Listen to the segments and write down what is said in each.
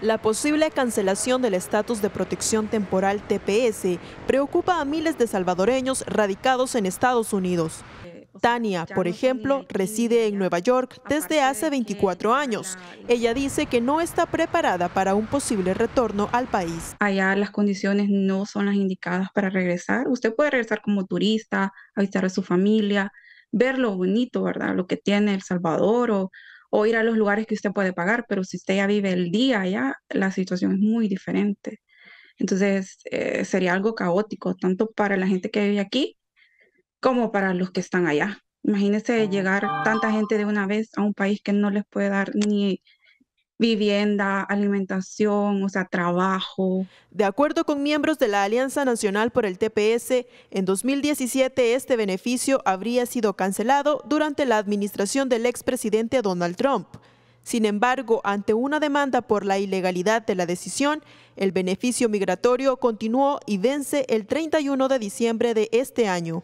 La posible cancelación del estatus de protección temporal TPS preocupa a miles de salvadoreños radicados en Estados Unidos. Tania, por ejemplo, reside en Nueva York desde hace 24 años. Ella dice que no está preparada para un posible retorno al país. Allá las condiciones no son las indicadas para regresar. Usted puede regresar como turista, visitar a su familia, ver lo bonito, ¿verdad? Lo que tiene El Salvador o, o ir a los lugares que usted puede pagar, pero si usted ya vive el día allá, la situación es muy diferente. Entonces, eh, sería algo caótico, tanto para la gente que vive aquí como para los que están allá. Imagínese ah. llegar tanta gente de una vez a un país que no les puede dar ni vivienda, alimentación, o sea, trabajo. De acuerdo con miembros de la Alianza Nacional por el TPS, en 2017 este beneficio habría sido cancelado durante la administración del expresidente Donald Trump. Sin embargo, ante una demanda por la ilegalidad de la decisión, el beneficio migratorio continuó y vence el 31 de diciembre de este año.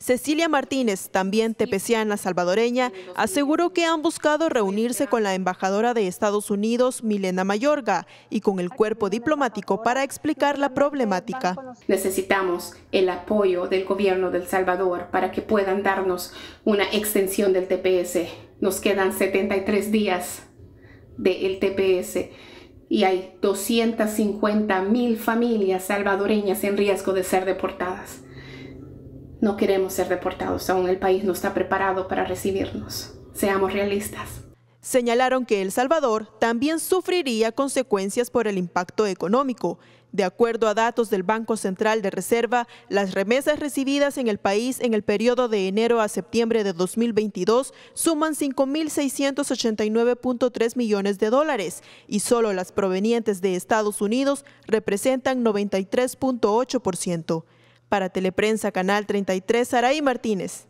Cecilia Martínez, también tepeciana salvadoreña, aseguró que han buscado reunirse con la embajadora de Estados Unidos, Milena Mayorga, y con el cuerpo diplomático para explicar la problemática. Necesitamos el apoyo del gobierno del Salvador para que puedan darnos una extensión del TPS. Nos quedan 73 días del TPS y hay 250 mil familias salvadoreñas en riesgo de ser deportadas. No queremos ser deportados, aún el país no está preparado para recibirnos. Seamos realistas. Señalaron que El Salvador también sufriría consecuencias por el impacto económico. De acuerdo a datos del Banco Central de Reserva, las remesas recibidas en el país en el periodo de enero a septiembre de 2022 suman 5.689.3 millones de dólares y solo las provenientes de Estados Unidos representan 93.8%. Para Teleprensa, Canal 33, Saraí Martínez.